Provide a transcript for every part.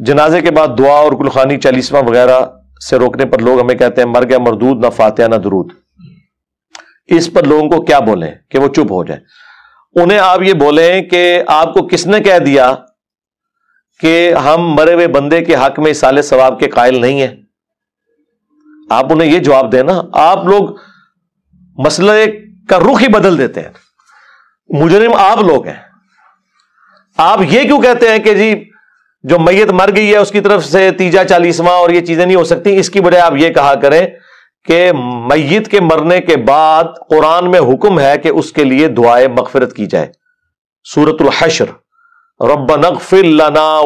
जनाजे के बाद दुआ और कुलखानी चालीसवा वगैरह से रोकने पर लोग हमें कहते हैं मर गया मरदूद ना फातिया ना दरूद इस पर लोगों को क्या बोले कि वो चुप हो जाए उन्हें आप ये बोले कि आपको किसने कह दिया कि हम मरे हुए बंदे के हक में इस साले सवाब के कायल नहीं है आप उन्हें यह जवाब देना आप लोग मसले का रुख ही बदल देते हैं मुजरिम आप लोग हैं आप ये क्यों कहते हैं कि जी जो मैयत मर गई है उसकी तरफ से तीजा चालीसवा और ये चीजें नहीं हो सकती इसकी बजाय आप ये कहा करें कि मैयत के मरने के बाद कुरान में हुक्म है कि उसके लिए दुआए मगफरत की जाए सूरतर रब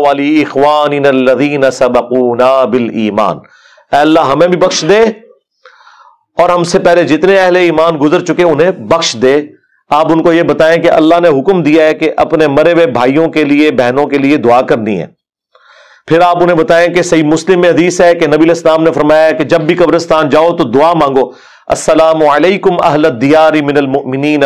वाली इखवान सबकूना बिल ईमान अल्लाह हमें भी बख्श दे और हमसे पहले जितने अहले ईमान गुजर चुके उन्हें बख्श दे आप उनको यह बताएं कि अल्लाह ने हुक्म दिया है कि अपने मरे हुए भाइयों के लिए बहनों के लिए दुआ करनी है फिर आप उन्हें बताएं कि सही मुस्लिम में हदीस है कि नबी इस्लाम ने फरमाया कि जब भी कब्रिस्तान जाओ तो दुआ मांगो असलम अहलत दियारी मिनल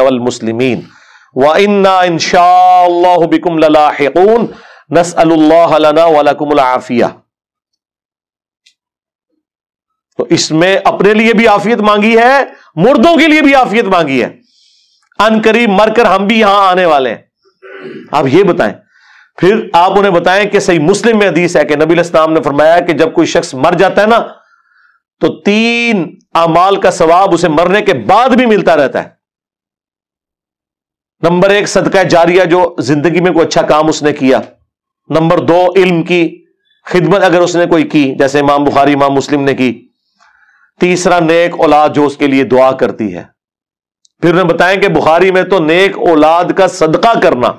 तो इसमें अपने लिए भी आफियत मांगी है मुर्दों के लिए भी आफियत मांगी है अनकरीब मरकर हम भी यहां आने वाले हैं आप ये बताएं फिर आप उन्हें बताएं कि सही मुस्लिम में हदीस है कि नबी इस्लाम ने फरमाया कि जब कोई शख्स मर जाता है ना तो तीन अमाल का सवाब उसे मरने के बाद भी मिलता रहता है नंबर एक सदका जारिया जो जिंदगी में कोई अच्छा काम उसने किया नंबर दो इल्म की खिदमत अगर उसने कोई की जैसे इमाम बुखारी इमाम मुस्लिम ने की तीसरा नेक औलाद जो उसके लिए दुआ करती है फिर उन्हें बताएं कि बुखारी में तो नेक औलाद का सदका करना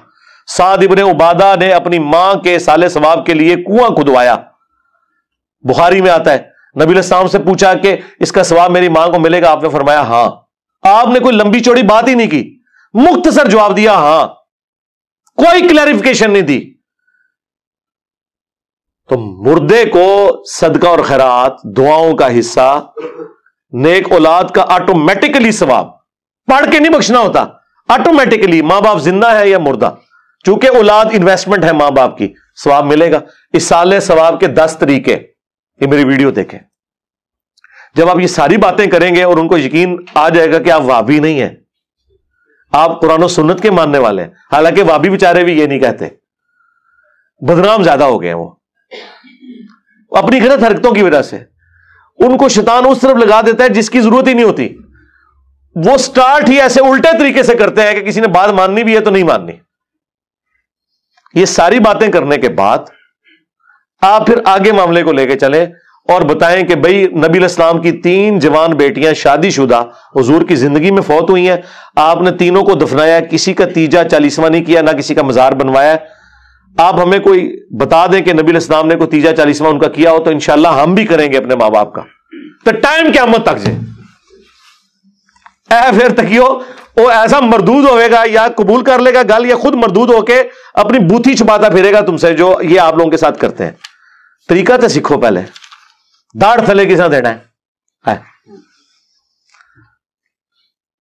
साद इबन उबादा ने अपनी मां के साले स्वाब के लिए कुआं खुदवाया बुखारी में आता है नबी से पूछा कि इसका स्वाब मेरी मां को मिलेगा आपने फरमाया हां आपने कोई लंबी चौड़ी बात ही नहीं की मुख्तसर जवाब दिया हां कोई क्लैरिफिकेशन नहीं दी तो मुर्दे को सदका और खैरात दुआओं का हिस्सा नेक औलाद का ऑटोमेटिकली स्वाब पढ़ के नहीं बख्शना होता ऑटोमेटिकली मां बाप जिंदा है या मुर्दा चूंकि औलाद इन्वेस्टमेंट है मां बाप की स्वाब मिलेगा इस साल स्वाब के दस तरीके ये मेरी वीडियो देखें जब आप ये सारी बातें करेंगे और उनको यकीन आ जाएगा कि आप वाबी नहीं है आप कुरान सुन्नत के मानने वाले हैं हालांकि वाबी बेचारे भी ये नहीं कहते बदनाम ज्यादा हो गए वो अपनी गलत हरकतों की वजह से उनको शैतान उस तरफ लगा देता है जिसकी जरूरत ही नहीं होती वो स्टार्ट ही ऐसे उल्टे तरीके से करते हैं कि किसी ने बात माननी भी है तो नहीं माननी ये सारी बातें करने के बाद आप फिर आगे मामले को लेकर चले और बताएं कि भाई नबी इस्लाम की तीन जवान बेटियां शादीशुदा हजूर की जिंदगी में फौत हुई हैं आपने तीनों को दफनाया किसी का तीजा चालीसवा नहीं किया ना किसी का मजार बनवाया आप हमें कोई बता दें कि नबी इस्लाम ने कोई तीजा चालीसवा उनका किया हो तो इनशाला हम भी करेंगे अपने माँ बाप का तो टाइम क्या मत तक जाए ऐ फिर तकियो वो ऐसा मरदूद होगा या कबूल कर लेगा गल या खुद मरदूद होके अपनी बूथी छुपाता फिरेगा तुमसे जो ये आप लोगों के साथ करते हैं तरीका तो सीखो पहले दाढ़ थले किसा देना है, है।